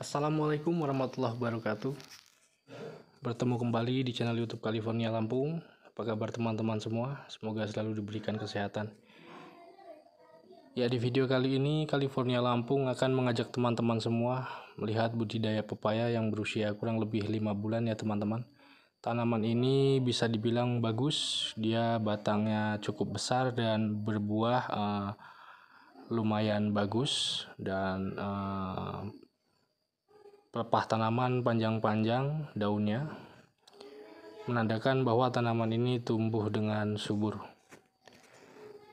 Assalamualaikum warahmatullahi wabarakatuh Bertemu kembali di channel youtube California Lampung Apa kabar teman-teman semua? Semoga selalu diberikan kesehatan Ya di video kali ini California Lampung akan mengajak teman-teman semua Melihat budidaya pepaya yang berusia kurang lebih 5 bulan ya teman-teman Tanaman ini bisa dibilang bagus Dia batangnya cukup besar dan berbuah uh, lumayan bagus Dan uh, pelepah tanaman panjang-panjang daunnya menandakan bahwa tanaman ini tumbuh dengan subur.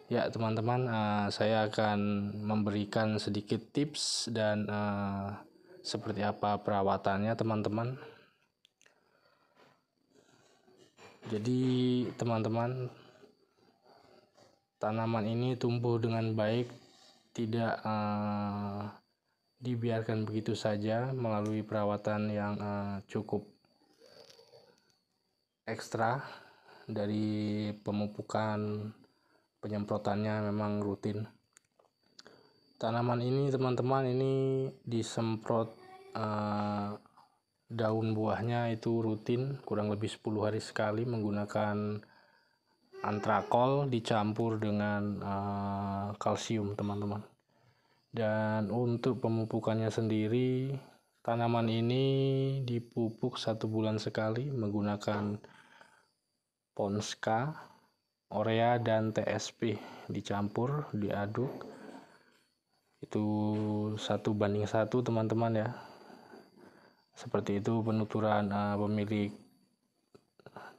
Ya, teman-teman, uh, saya akan memberikan sedikit tips dan uh, seperti apa perawatannya, teman-teman. Jadi, teman-teman, tanaman ini tumbuh dengan baik, tidak uh, dibiarkan begitu saja melalui perawatan yang uh, cukup ekstra dari pemupukan penyemprotannya memang rutin tanaman ini teman-teman ini disemprot uh, daun buahnya itu rutin kurang lebih 10 hari sekali menggunakan antrakol dicampur dengan uh, kalsium teman-teman dan untuk pemupukannya sendiri, tanaman ini dipupuk satu bulan sekali menggunakan Ponska, Orea, dan TSP dicampur, diaduk. Itu satu banding satu teman-teman ya. Seperti itu penuturan uh, pemilik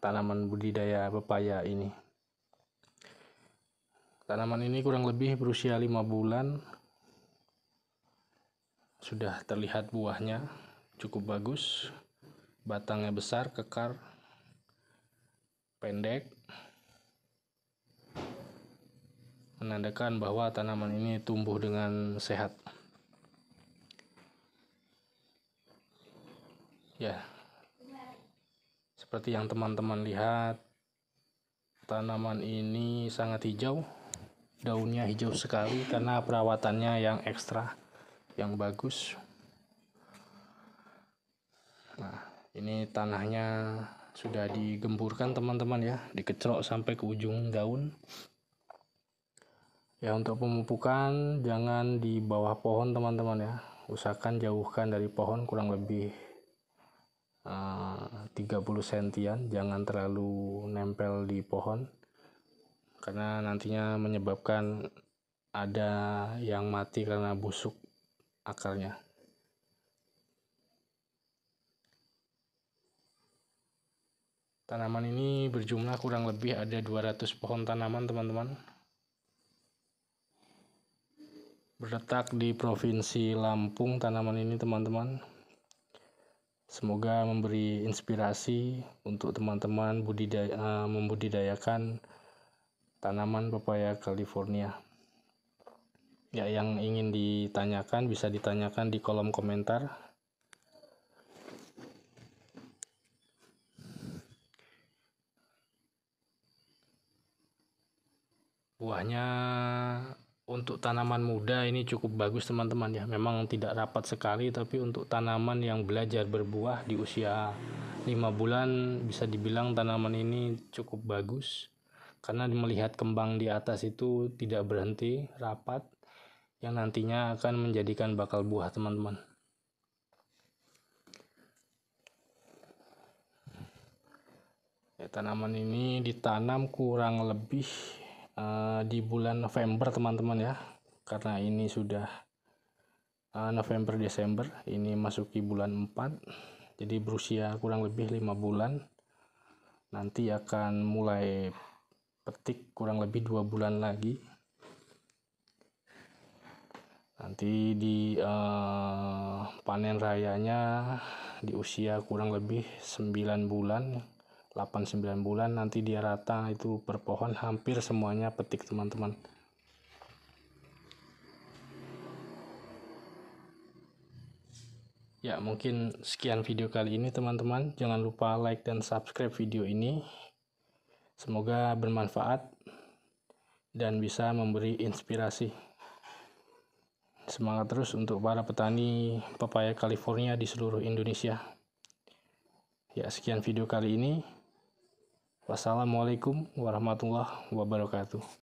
tanaman budidaya pepaya ini. Tanaman ini kurang lebih berusia 5 bulan sudah terlihat buahnya cukup bagus batangnya besar kekar pendek menandakan bahwa tanaman ini tumbuh dengan sehat ya seperti yang teman-teman lihat tanaman ini sangat hijau daunnya hijau sekali karena perawatannya yang ekstra yang bagus nah ini tanahnya sudah digemburkan teman-teman ya dikecrok sampai ke ujung daun ya untuk pemupukan jangan di bawah pohon teman-teman ya usahakan jauhkan dari pohon kurang lebih eh, uh, 30 sentian jangan terlalu nempel di pohon karena nantinya menyebabkan ada yang mati karena busuk akarnya. Tanaman ini berjumlah kurang lebih ada 200 pohon tanaman, teman-teman. Berletak di Provinsi Lampung tanaman ini, teman-teman. Semoga memberi inspirasi untuk teman-teman budidaya eh, membudidayakan tanaman pepaya California ya yang ingin ditanyakan bisa ditanyakan di kolom komentar buahnya untuk tanaman muda ini cukup bagus teman-teman ya memang tidak rapat sekali tapi untuk tanaman yang belajar berbuah di usia 5 bulan bisa dibilang tanaman ini cukup bagus karena melihat kembang di atas itu tidak berhenti rapat yang nantinya akan menjadikan bakal buah teman-teman. Ya, tanaman ini ditanam kurang lebih uh, di bulan November teman-teman ya, karena ini sudah uh, November Desember, ini masuki bulan 4, jadi berusia kurang lebih lima bulan. Nanti akan mulai petik kurang lebih dua bulan lagi nanti di uh, panen rayanya di usia kurang lebih 9 bulan 8-9 bulan nanti dia rata itu per pohon hampir semuanya petik teman-teman ya mungkin sekian video kali ini teman-teman jangan lupa like dan subscribe video ini semoga bermanfaat dan bisa memberi inspirasi Semangat terus untuk para petani pepaya California di seluruh Indonesia. Ya, sekian video kali ini. Wassalamualaikum warahmatullahi wabarakatuh.